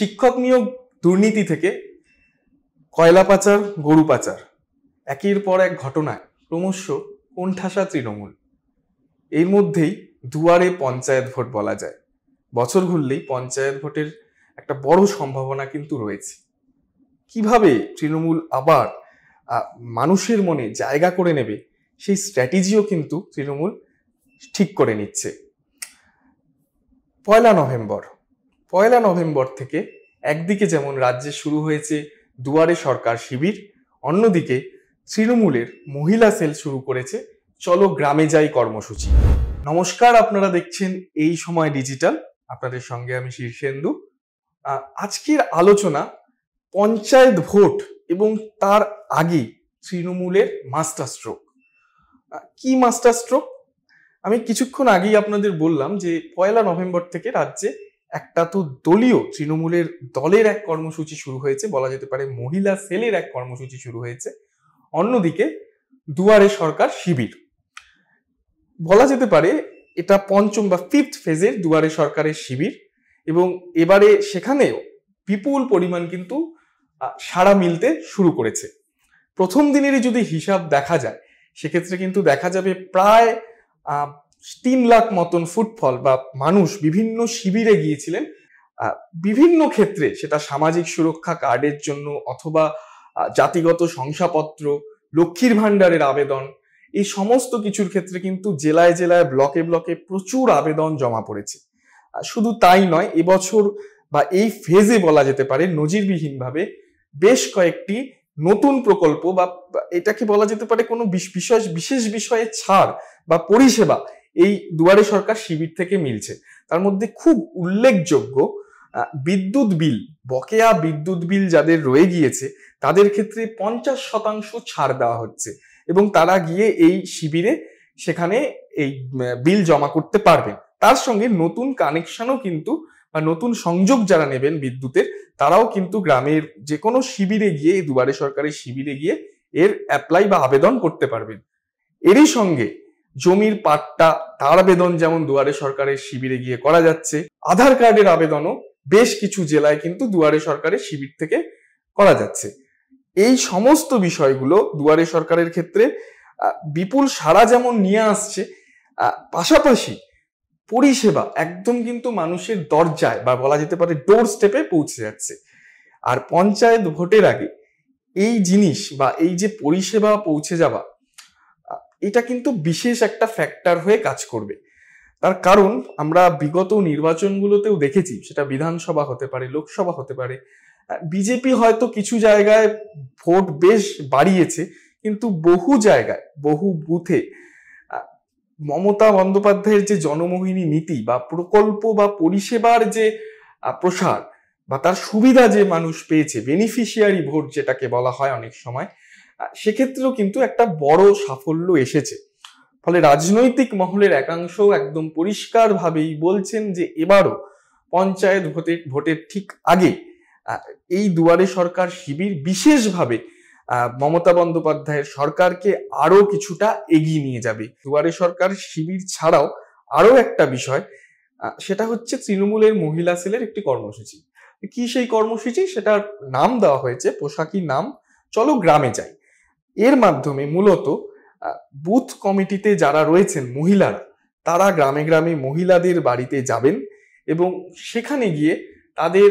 শিক্ষক নিয়োগ দুর্নীতি থেকে কয়লা পাচার গরু পাচার একের পর এক ঘটনায় ক্রমশ কোণঠাসা তৃণমূল এর মধ্যেই দুয়ারে পঞ্চায়েত ভোট বলা যায় বছর ঘুরলেই পঞ্চায়েত ভোটের একটা বড় সম্ভাবনা কিন্তু রয়েছে কিভাবে তৃণমূল আবার মানুষের মনে জায়গা করে নেবে সেই স্ট্র্যাটেজিও কিন্তু তৃণমূল ঠিক করে নিচ্ছে পয়লা নভেম্বর পয়লা নভেম্বর থেকে একদিকে যেমন রাজ্যে শুরু হয়েছে দুয়ারে সরকার শিবির অন্যদিকে তৃণমূলের মহিলা সেল শুরু করেছে চলো গ্রামে যাই কর্মসূচি নমস্কার আপনারা দেখছেন এই সময় ডিজিটাল আপনাদের সঙ্গে আমি শীর্ষেন্দু আজকের আলোচনা পঞ্চায়েত ভোট এবং তার আগে তৃণমূলের মাস্টার স্ট্রোক কি মাস্টার স্ট্রোক আমি কিছুক্ষণ আগেই আপনাদের বললাম যে পয়লা নভেম্বর থেকে রাজ্যে একটা তো দলীয় তৃণমূলের দলের এক কর্মসূচি শুরু হয়েছে বলা যেতে পারে মহিলা সেলের এক কর্মসূচি শুরু হয়েছে অন্যদিকে দুয়ারে সরকার শিবির বলা যেতে পারে এটা পঞ্চম বা ফিফথ ফেজের দুয়ারে সরকারের শিবির এবং এবারে সেখানেও বিপুল পরিমাণ কিন্তু সাড়া মিলতে শুরু করেছে প্রথম দিনেরই যদি হিসাব দেখা যায় সেক্ষেত্রে কিন্তু দেখা যাবে প্রায় তিন লাখ মতন ফুটফল বা মানুষ বিভিন্ন শিবিরে গিয়েছিলেন বিভিন্ন ক্ষেত্রে সেটা সামাজিক সুরক্ষা কার্ডের জন্য অথবা জাতিগত শংসাপত্র লক্ষ্মীর ভাণ্ডারের আবেদন এই সমস্ত কিছুর ক্ষেত্রে কিন্তু জেলায় জেলায় ব্লকে ব্লকে প্রচুর আবেদন জমা পড়েছে শুধু তাই নয় এবছর বা এই ফেজে বলা যেতে পারে নজিরবিহীনভাবে বেশ কয়েকটি নতুন প্রকল্প বা এটাকে বলা যেতে পারে কোনো বিশেষ বিশেষ বিষয়ে ছাড় বা পরিষেবা এই দুয়ারে সরকার শিবির থেকে মিলছে তার মধ্যে খুব উল্লেখযোগ্য বিদ্যুৎ বিল বকেয়া বিদ্যুৎ বিল যাদের রয়ে গিয়েছে তাদের ক্ষেত্রে পঞ্চাশ শতাংশ ছাড় দেওয়া হচ্ছে এবং তারা গিয়ে এই শিবিরে সেখানে এই বিল জমা করতে পারবেন তার সঙ্গে নতুন কানেকশনও কিন্তু বা নতুন সংযোগ যারা নেবেন বিদ্যুতের তারাও কিন্তু গ্রামের যে কোনো শিবিরে গিয়ে দুবারে সরকারের শিবিরে গিয়ে এর অ্যাপ্লাই বা আবেদন করতে পারবেন এরই সঙ্গে জমির পাট্টা তার আবেদন যেমন দুয়ারে সরকারের শিবিরে গিয়ে করা যাচ্ছে আধার কার্ডের আবেদনও বেশ কিছু জেলায় কিন্তু দুয়ারে সরকারের শিবির থেকে করা যাচ্ছে এই সমস্ত বিষয়গুলো দুয়ারে সরকারের ক্ষেত্রে বিপুল সারা যেমন নিয়ে আসছে পাশাপাশি পরিষেবা একদম কিন্তু মানুষের দরজায় বা বলা যেতে পারে ডোর স্টেপে পৌঁছে যাচ্ছে আর পঞ্চায়েত ভোটের আগে এই জিনিস বা এই যে পরিষেবা পৌঁছে যাওয়া এটা কিন্তু বিশেষ একটা ফ্যাক্টর হয়ে কাজ করবে তার কারণ আমরা বিগত নির্বাচনগুলোতেও দেখেছি সেটা বিধানসভা হতে পারে লোকসভা হতে পারে বিজেপি হয়তো কিছু জায়গায় ভোট বেশ বাড়িয়েছে কিন্তু বহু জায়গায় বহু বুথে মমতা বন্দ্যোপাধ্যায়ের যে জনমোহিনী নীতি বা প্রকল্প বা পরিষেবার যে প্রসার বা তার সুবিধা যে মানুষ পেয়েছে বেনিফিশিয়ারি ভোট যেটাকে বলা হয় অনেক সময় সেক্ষেত্রেও কিন্তু একটা বড় সাফল্য এসেছে ফলে রাজনৈতিক মহলের একাংশ একদম পরিষ্কারভাবেই বলছেন যে এবারও পঞ্চায়েত ভোটে ভোটের ঠিক আগে এই দুয়ারে সরকার শিবির বিশেষভাবে মমতা বন্দ্যোপাধ্যায়ের সরকারকে আরও কিছুটা এগিয়ে নিয়ে যাবে দুয়ারে সরকার শিবির ছাড়াও আরও একটা বিষয় সেটা হচ্ছে তৃণমূলের মহিলা সেলের একটি কর্মসূচি কি সেই কর্মসূচি সেটার নাম দেওয়া হয়েছে পোশাকি নাম চলো গ্রামে যাই এর মাধ্যমে মূলত বুথ কমিটিতে যারা রয়েছেন মহিলারা তারা গ্রামে গ্রামে মহিলাদের বাড়িতে যাবেন এবং সেখানে গিয়ে তাদের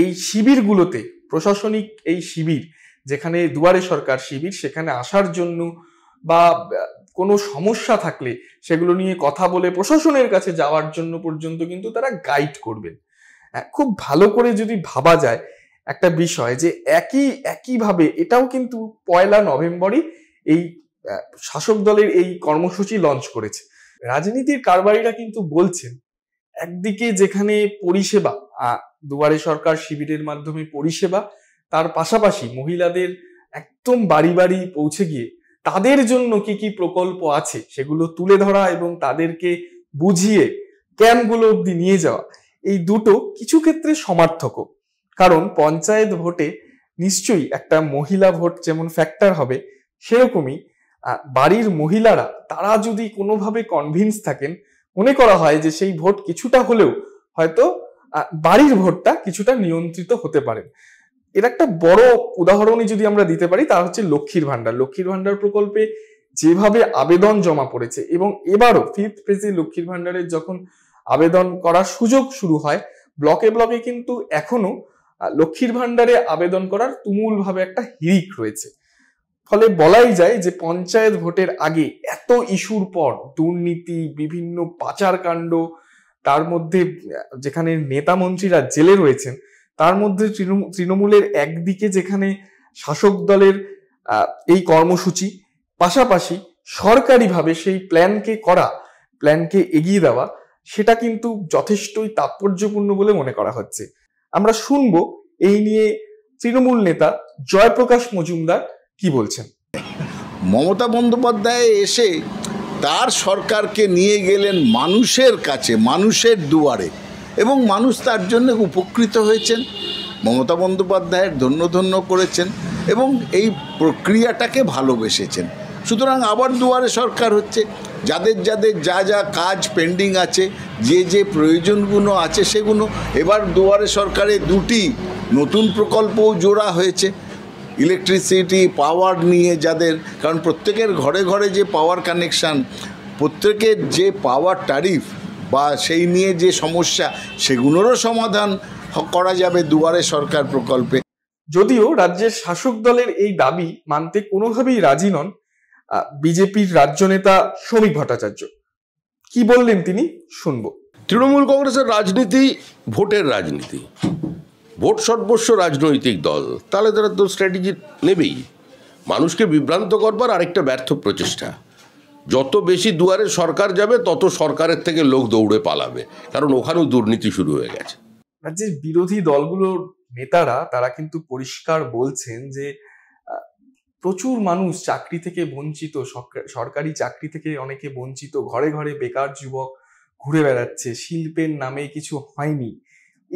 এই শিবিরগুলোতে প্রশাসনিক এই শিবির যেখানে দুয়ারে সরকার শিবির সেখানে আসার জন্য বা কোনো সমস্যা থাকলে সেগুলো নিয়ে কথা বলে প্রশাসনের কাছে যাওয়ার জন্য পর্যন্ত কিন্তু তারা গাইড করবেন খুব ভালো করে যদি ভাবা যায় একটা বিষয় যে একই একইভাবে এটাও কিন্তু পয়লা নভেম্বরই এই শাসক দলের এই কর্মসূচি লঞ্চ করেছে রাজনীতির কারবারিরা কিন্তু বলছেন একদিকে যেখানে পরিষেবা দুয়ারে সরকার শিবিরের মাধ্যমে পরিষেবা তার পাশাপাশি মহিলাদের একদম বাড়ি বাড়ি পৌঁছে গিয়ে তাদের জন্য কি কি প্রকল্প আছে সেগুলো তুলে ধরা এবং তাদেরকে বুঝিয়ে ক্যাম্পগুলো অবধি নিয়ে যাওয়া এই দুটো কিছু ক্ষেত্রে সমার্থক কারণ পঞ্চায়েত ভোটে নিশ্চয়ই একটা মহিলা ভোট যেমন ফ্যাক্টর হবে সেরকমই বাড়ির মহিলারা তারা যদি কোনোভাবে কনভিন্স থাকেন মনে করা হয় যে সেই ভোট কিছুটা হলেও হয়তো বাড়ির ভোটটা কিছুটা নিয়ন্ত্রিত হতে পারে এর একটা বড় উদাহরণই যদি আমরা দিতে পারি তা হচ্ছে লক্ষ্মীর ভাণ্ডার লক্ষ্মীর ভাণ্ডার প্রকল্পে যেভাবে আবেদন জমা পড়েছে এবং এবারও ফিফথ ফেজে লক্ষ্মীর ভাণ্ডারের যখন আবেদন করার সুযোগ শুরু হয় ব্লকে ব্লকে কিন্তু এখনো লক্ষ্মীর ভাণ্ডারে আবেদন করার তুমুলভাবে একটা হিরিক রয়েছে ফলে বলাই যায় যে পঞ্চায়েত ভোটের আগে এত ইস্যুর পর দুর্নীতি বিভিন্ন পাচারকাণ্ড তার মধ্যে যেখানে নেতা মন্ত্রীরা জেলে রয়েছেন তার মধ্যে তৃণমূলের একদিকে যেখানে শাসক দলের এই কর্মসূচি পাশাপাশি সরকারিভাবে সেই প্ল্যানকে করা প্ল্যানকে এগিয়ে দেওয়া সেটা কিন্তু যথেষ্টই তাৎপর্যপূর্ণ বলে মনে করা হচ্ছে আমরা শুনবো এই নিয়ে তৃণমূল নেতা জয়প্রকাশ মজুমদার কি বলছেন মমতা বন্দ্যোপাধ্যায় এসে তার সরকারকে নিয়ে গেলেন মানুষের কাছে মানুষের দুয়ারে এবং মানুষ তার জন্য উপকৃত হয়েছেন মমতা বন্দ্যোপাধ্যায়ের ধন্য ধন্য করেছেন এবং এই প্রক্রিয়াটাকে ভালোবেসেছেন সুতরাং আবার দুয়ারে সরকার হচ্ছে যাদের যাদের যা যা কাজ পেন্ডিং আছে যে যে প্রয়োজনগুলো আছে সেগুলো এবার দুয়ারে সরকারে দুটি নতুন প্রকল্পও জোড়া হয়েছে ইলেকট্রিসিটি পাওয়ার নিয়ে যাদের কারণ প্রত্যেকের ঘরে ঘরে যে পাওয়ার কানেকশান প্রত্যেকের যে পাওয়ার টারিফ বা সেই নিয়ে যে সমস্যা সেগুলোরও সমাধান করা যাবে দুয়ারে সরকার প্রকল্পে যদিও রাজ্যের শাসক দলের এই দাবি মানতে কোনোভাবেই রাজি নন বিজেপির রাজ্য নেতা শ্রমিক ভট্টাচার্য কি বললেন তিনি শুনবো তৃণমূল কংগ্রেসের রাজনীতি ভোটের রাজনীতি ভোট সর্বস্ব রাজনৈতিক দল তাহলে তারা তো স্ট্র্যাটেজি নেবেই মানুষকে বিভ্রান্ত করবার আরেকটা ব্যর্থ প্রচেষ্টা যত বেশি দুয়ারে সরকার যাবে তত সরকারের থেকে লোক দৌড়ে পালাবে কারণ ওখানেও দুর্নীতি শুরু হয়ে গেছে রাজ্যের বিরোধী দলগুলোর নেতারা তারা কিন্তু পরিষ্কার বলছেন যে প্রচুর মানুষ চাকরি থেকে বঞ্চিত সরকারি চাকরি থেকে অনেকে বঞ্চিত ঘরে ঘরে বেকার যুবক ঘুরে বেড়াচ্ছে শিল্পের নামে কিছু হয়নি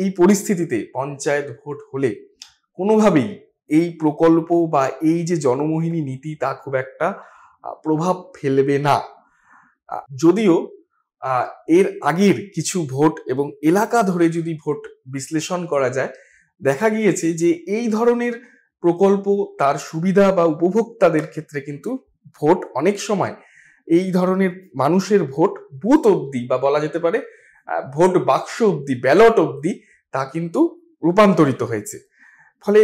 এই পরিস্থিতিতে পঞ্চায়েত ভোট হলে কোনোভাবেই এই প্রকল্প বা এই যে জনমোহিনী নীতি তা খুব একটা প্রভাব ফেলবে না যদিও এর আগের কিছু ভোট এবং এলাকা ধরে যদি ভোট বিশ্লেষণ করা যায় দেখা গিয়েছে যে এই ধরনের প্রকল্প তার সুবিধা বা উপভোক্তাদের ক্ষেত্রে কিন্তু ভোট অনেক সময় এই ধরনের মানুষের ভোট বুথ অবধি বা বলা যেতে পারে ভোট বাক্স অবধি ব্যালট অবধি তা কিন্তু রূপান্তরিত হয়েছে ফলে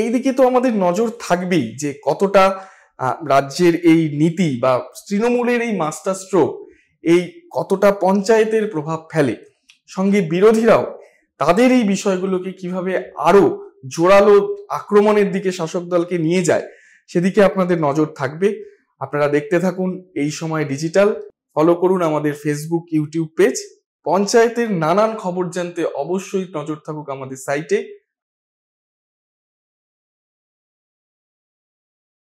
এই দিকে তো আমাদের নজর থাকবেই যে কতটা রাজ্যের এই নীতি বা তৃণমূলের এই মাস্টার স্ট্রোক এই কতটা পঞ্চায়েতের প্রভাব ফেলে সঙ্গে বিরোধীরাও তাদের এই বিষয়গুলোকে কিভাবে আরও জোরালো আক্রমণের দিকে শাসক দলকে নিয়ে যায় সেদিকে আপনাদের নজর থাকবে আপনারা দেখতে থাকুন এই সময় ডিজিটাল ফলো করুন আমাদের ফেসবুক ইউটিউব পেজ পঞ্চায়েতের নানান খবর জানতে অবশ্যই নজর থাকুক আমাদের সাইটে